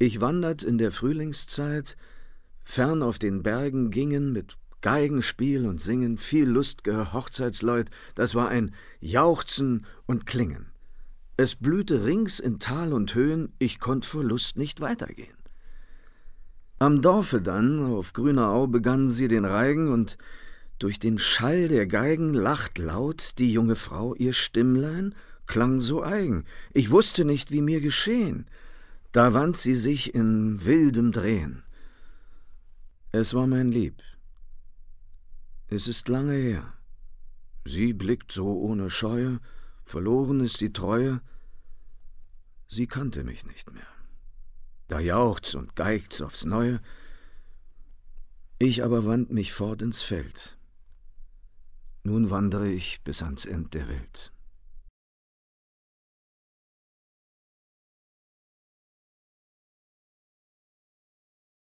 Ich wandert in der Frühlingszeit, fern auf den Bergen gingen mit Geigenspiel und Singen viel lustge Hochzeitsleut, das war ein Jauchzen und Klingen. Es blühte rings in Tal und Höhen, ich konnt vor Lust nicht weitergehen. Am Dorfe dann, auf grüner Au, begannen sie den Reigen, und durch den Schall der Geigen lacht laut die junge Frau, ihr Stimmlein klang so eigen, ich wußte nicht, wie mir geschehen. Da wand sie sich in wildem Drehen. Es war mein Lieb. Es ist lange her. Sie blickt so ohne Scheue, verloren ist die Treue. Sie kannte mich nicht mehr. Da jauchzt und geigt's aufs Neue. Ich aber wand mich fort ins Feld. Nun wandere ich bis ans End der Welt.